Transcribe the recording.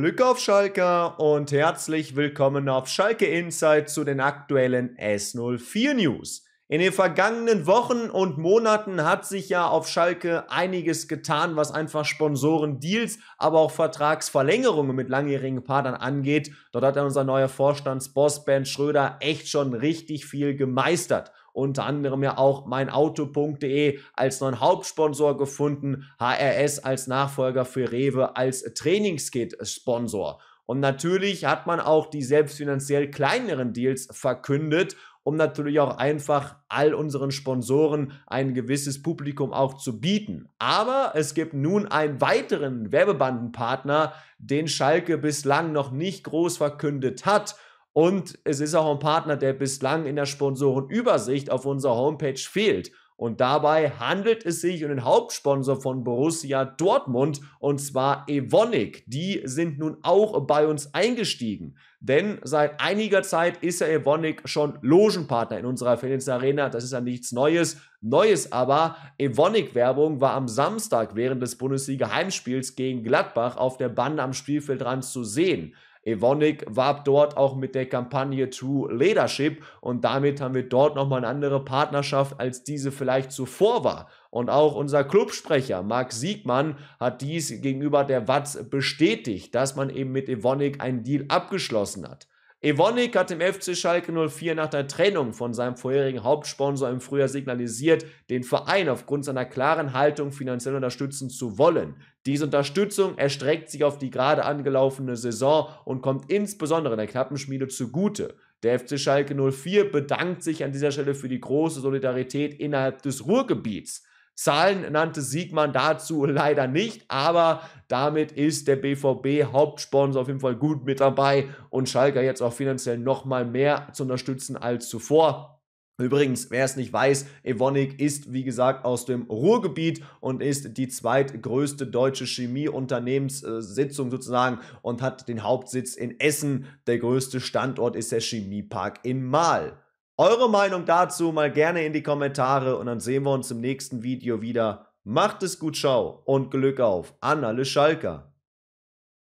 Glück auf Schalke und herzlich willkommen auf Schalke Insight zu den aktuellen S04 News. In den vergangenen Wochen und Monaten hat sich ja auf Schalke einiges getan, was einfach Sponsoren, Deals, aber auch Vertragsverlängerungen mit langjährigen Partnern angeht. Dort hat ja unser neuer Vorstandsboss Ben Schröder echt schon richtig viel gemeistert unter anderem ja auch meinauto.de als neuen Hauptsponsor gefunden, HRS als Nachfolger für Rewe als Trainingskit-Sponsor. Und natürlich hat man auch die selbst finanziell kleineren Deals verkündet, um natürlich auch einfach all unseren Sponsoren ein gewisses Publikum auch zu bieten. Aber es gibt nun einen weiteren Werbebandenpartner, den Schalke bislang noch nicht groß verkündet hat. Und es ist auch ein Partner, der bislang in der Sponsorenübersicht auf unserer Homepage fehlt. Und dabei handelt es sich um den Hauptsponsor von Borussia Dortmund und zwar Evonik. Die sind nun auch bei uns eingestiegen. Denn seit einiger Zeit ist ja Evonik schon Logenpartner in unserer Feelings Arena. Das ist ja nichts Neues. Neues aber, Evonik-Werbung war am Samstag während des Bundesliga-Heimspiels gegen Gladbach auf der Bande am Spielfeldrand zu sehen. Evonik warb dort auch mit der Kampagne True Leadership und damit haben wir dort nochmal eine andere Partnerschaft, als diese vielleicht zuvor war. Und auch unser Clubsprecher Marc Siegmann hat dies gegenüber der Watz bestätigt, dass man eben mit Evonik einen Deal abgeschlossen hat. Evonik hat dem FC Schalke 04 nach der Trennung von seinem vorherigen Hauptsponsor im Frühjahr signalisiert, den Verein aufgrund seiner klaren Haltung finanziell unterstützen zu wollen. Diese Unterstützung erstreckt sich auf die gerade angelaufene Saison und kommt insbesondere in der Knappenschmiede zugute. Der FC Schalke 04 bedankt sich an dieser Stelle für die große Solidarität innerhalb des Ruhrgebiets. Zahlen nannte Siegmann dazu leider nicht, aber damit ist der BVB Hauptsponsor auf jeden Fall gut mit dabei und Schalke jetzt auch finanziell nochmal mehr zu unterstützen als zuvor. Übrigens, wer es nicht weiß, Evonik ist, wie gesagt, aus dem Ruhrgebiet und ist die zweitgrößte deutsche Chemieunternehmenssitzung sozusagen und hat den Hauptsitz in Essen. Der größte Standort ist der Chemiepark in Mahl. Eure Meinung dazu mal gerne in die Kommentare und dann sehen wir uns im nächsten Video wieder. Macht es gut, ciao und Glück auf an alle Schalker.